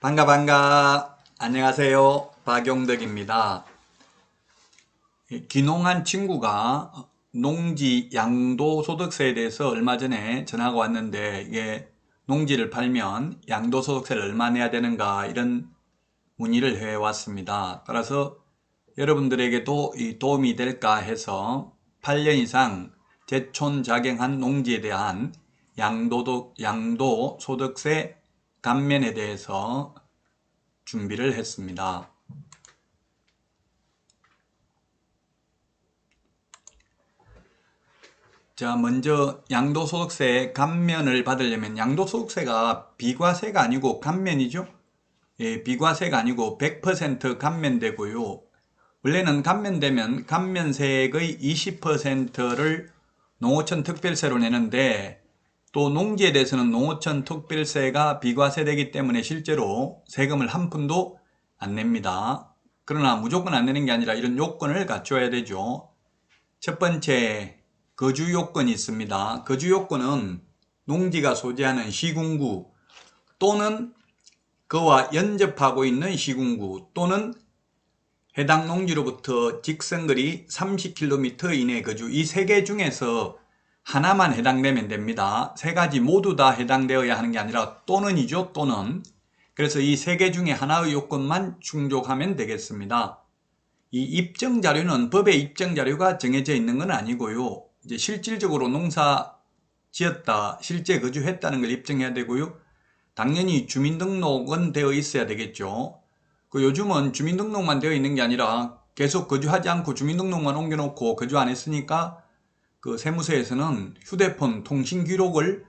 반가 반가 안녕하세요 박용덕입니다 귀농한 친구가 농지 양도소득세에 대해서 얼마 전에 전화가 왔는데 이게 농지를 팔면 양도소득세를 얼마 내야 되는가 이런 문의를 해왔습니다 따라서 여러분들에게도 도움이 될까 해서 8년 이상 제촌 자경한 농지에 대한 양도도, 양도소득세 단면에 대해서 준비를 했습니다. 자 먼저 양도소득세 감면을 받으려면 양도소득세가 비과세가 아니고 감면이죠 예, 비과세가 아니고 100% 감면되고요 원래는 감면되면 감면세액의 20%를 농어촌 특별세로 내는데 또 농지에 대해서는 농어촌 특별세가 비과세되기 때문에 실제로 세금을 한 푼도 안 냅니다. 그러나 무조건 안 내는 게 아니라 이런 요건을 갖춰야 되죠. 첫 번째 거주 요건이 있습니다. 거주 요건은 농지가 소재하는 시군구 또는 그와 연접하고 있는 시군구 또는 해당 농지로부터 직선거리 30km 이내 거주 이 세 개 중에서 하나만 해당되면 됩니다. 세 가지 모두 다 해당되어야 하는 게 아니라 또는이죠. 또는. 그래서 이 세 개 중에 하나의 요건만 충족하면 되겠습니다. 이 입증 자료는 법의 입증 자료가 정해져 있는 건 아니고요. 이제 실질적으로 농사 지었다, 실제 거주했다는 걸 입증해야 되고요. 당연히 주민등록은 되어 있어야 되겠죠. 그 요즘은 주민등록만 되어 있는 게 아니라 계속 거주하지 않고 주민등록만 옮겨놓고 거주 안 했으니까 그 세무서에서는 휴대폰 통신 기록을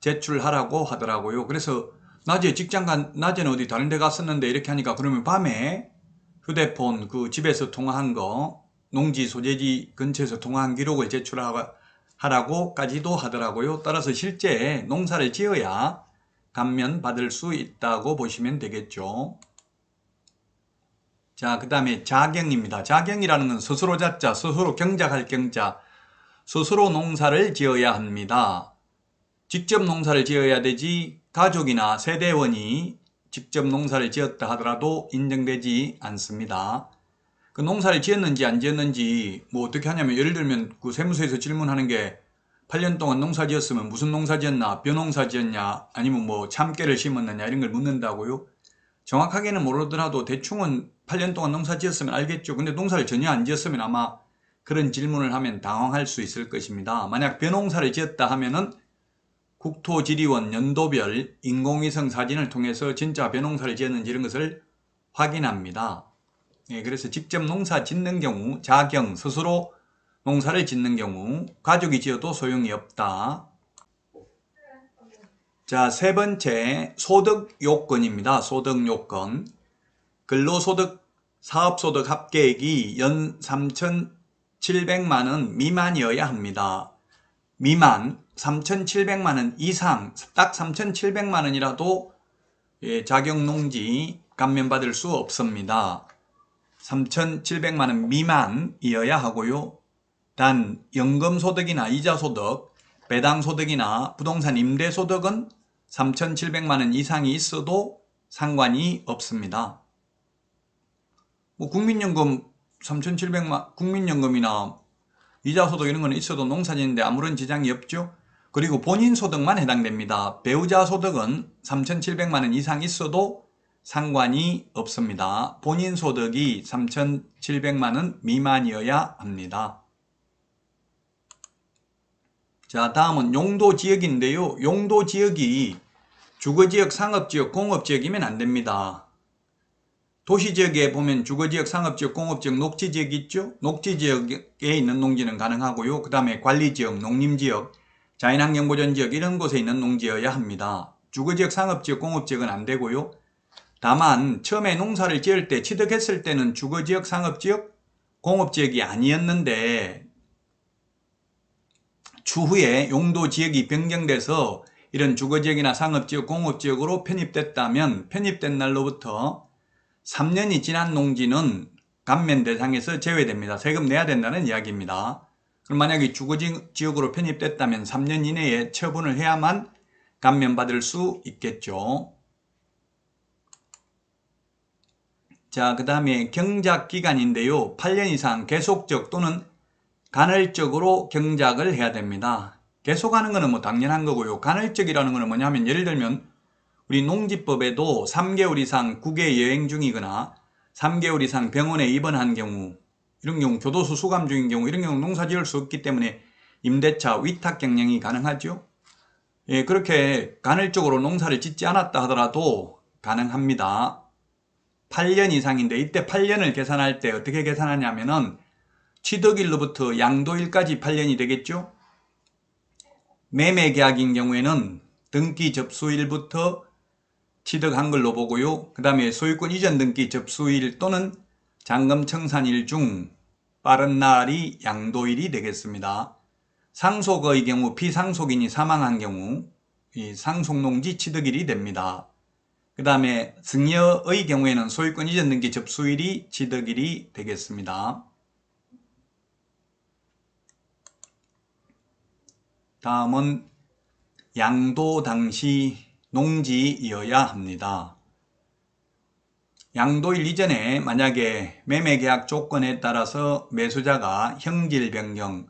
제출하라고 하더라고요. 그래서 낮에 직장 간, 낮에는 어디 다른 데 갔었는데 이렇게 하니까 그러면 밤에 휴대폰 그 집에서 통화한 거 농지 소재지 근처에서 통화한 기록을 제출하라고까지도 하더라고요. 따라서 실제 농사를 지어야 감면 받을 수 있다고 보시면 되겠죠. 자, 그 다음에 자경입니다. 자경이라는 건 스스로 자자, 스스로 경작할 경자, 스스로 농사를 지어야 합니다. 직접 농사를 지어야 되지 가족이나 세대원이 직접 농사를 지었다 하더라도 인정되지 않습니다. 그 농사를 지었는지 안 지었는지 뭐 어떻게 하냐면 예를 들면 그 세무서에서 질문하는 게 8년 동안 농사 지었으면 무슨 농사 지었나 벼농사 지었냐 아니면 뭐 참깨를 심었느냐 이런 걸 묻는다고요. 정확하게는 모르더라도 대충은 8년 동안 농사 지었으면 알겠죠. 근데 농사를 전혀 안 지었으면 아마 그런 질문을 하면 당황할 수 있을 것입니다. 만약 변홍사를 지었다 하면은 국토지리원 연도별 인공위성 사진을 통해서 진짜 변홍사를 지었는지 이런 것을 확인합니다. 예, 그래서 직접 농사 짓는 경우 자경 스스로 농사를 짓는 경우 가족이 지어도 소용이 없다. 자, 세 번째 소득 요건입니다. 소득 요건. 근로소득 사업소득 합계액이 연 3천 700만원 미만이어야 합니다. 미만 3,700만원 이상 딱 3,700만원이라도 예, 자격농지 감면받을 수 없습니다. 3,700만원 미만이어야 하고요. 단 연금소득이나 이자소득, 배당소득이나 부동산 임대소득은 3,700만원 이상이 있어도 상관이 없습니다. 뭐 국민연금 3,700만 국민연금이나 이자소득 이런 건 있어도 농사지는데 아무런 지장이 없죠. 그리고 본인 소득만 해당됩니다. 배우자 소득은 3,700만원 이상 있어도 상관이 없습니다. 본인 소득이 3,700만원 미만이어야 합니다. 자 다음은 용도지역인데요. 용도지역이 주거지역, 상업지역, 공업지역이면 안됩니다. 도시 지역에 보면 주거 지역, 상업 지역, 공업 지역, 녹지 지역 있죠? 녹지 지역에 있는 농지는 가능하고요. 그 다음에 관리 지역, 농림 지역, 자연 환경 보전 지역 이런 곳에 있는 농지여야 합니다. 주거 지역, 상업 지역, 공업 지역은 안 되고요. 다만 처음에 농사를 지을 때 취득했을 때는 주거 지역, 상업 지역, 공업 지역이 아니었는데 추후에 용도 지역이 변경돼서 이런 주거 지역이나 상업 지역, 공업 지역으로 편입됐다면 편입된 날로부터 3년이 지난 농지는 감면 대상에서 제외됩니다. 세금 내야 된다는 이야기입니다. 그럼 만약에 주거지역으로 편입됐다면 3년 이내에 처분을 해야만 감면받을 수 있겠죠. 자, 그 다음에 경작기간인데요. 8년 이상 계속적 또는 간헐적으로 경작을 해야 됩니다. 계속하는 것은 뭐 당연한 거고요. 간헐적이라는 것은 뭐냐면 예를 들면 우리 농지법에도 3개월 이상 국외 여행 중이거나 3개월 이상 병원에 입원한 경우 이런 경우 교도소 수감 중인 경우 이런 경우 농사 지을 수 없기 때문에 임대차 위탁 경영이 가능하죠. 예, 그렇게 간헐적으로 농사를 짓지 않았다 하더라도 가능합니다. 8년 이상인데 이때 8년을 계산할 때 어떻게 계산하냐면은 취득일로부터 양도일까지 8년이 되겠죠. 매매 계약인 경우에는 등기 접수일부터 취득 한걸로 보고요. 그 다음에 소유권 이전 등기 접수일 또는 잔금 청산일 중 빠른 날이 양도일이 되겠습니다. 상속의 경우 피상속인이 사망한 경우 이 상속농지 취득일이 됩니다. 그 다음에 증여의 경우에는 소유권 이전 등기 접수일이 취득일이 되겠습니다. 다음은 양도 당시 농지이어야 합니다. 양도일 이전에 만약에 매매계약 조건에 따라서 매수자가 형질 변경,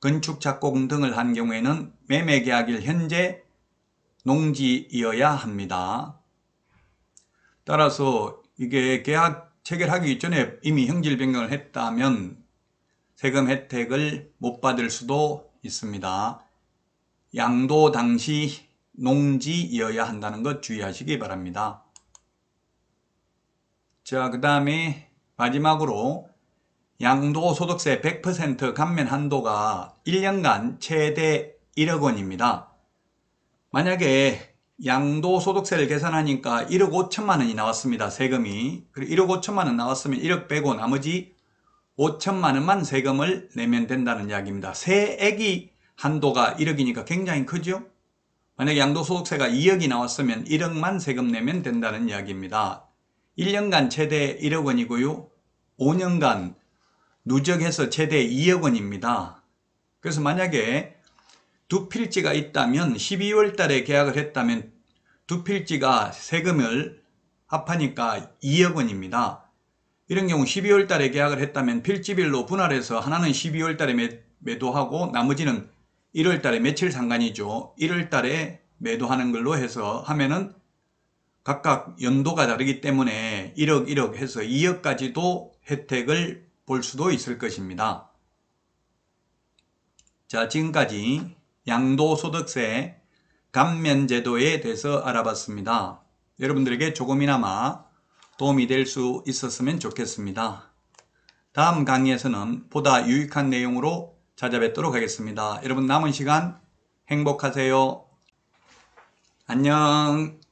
건축 착공 등을 한 경우에는 매매계약일 현재 농지이어야 합니다. 따라서 이게 계약 체결하기 전에 이미 형질 변경을 했다면 세금 혜택을 못 받을 수도 있습니다. 양도 당시 농지이어야 한다는 것 주의하시기 바랍니다. 자, 그 다음에 마지막으로 양도소득세 100% 감면 한도가 1년간 최대 1억 원입니다. 만약에 양도소득세를 계산하니까 1억 5천만 원이 나왔습니다. 세금이. 그리고 1억 5천만 원 나왔으면 1억 빼고 나머지 5천만 원만 세금을 내면 된다는 이야기입니다. 세액이 한도가 1억이니까 굉장히 크죠? 만약 양도소득세가 2억이 나왔으면 1억만 세금 내면 된다는 이야기입니다. 1년간 최대 1억 원이고요. 5년간 누적해서 최대 2억 원입니다. 그래서 만약에 두 필지가 있다면 12월 달에 계약을 했다면 두 필지가 세금을 합하니까 2억 원입니다. 이런 경우 12월 달에 계약을 했다면 필지별로 분할해서 하나는 12월 달에 매도하고 나머지는 1월 달에 며칠 상관이죠. 1월 달에 매도하는 걸로 해서 하면은 각각 연도가 다르기 때문에 1억 1억 해서 2억까지도 혜택을 볼 수도 있을 것입니다. 자 지금까지 양도소득세 감면제도에 대해서 알아봤습니다. 여러분들에게 조금이나마 도움이 될 수 있었으면 좋겠습니다. 다음 강의에서는 보다 유익한 내용으로 찾아뵙도록 하겠습니다. 여러분 남은 시간 행복하세요. 안녕.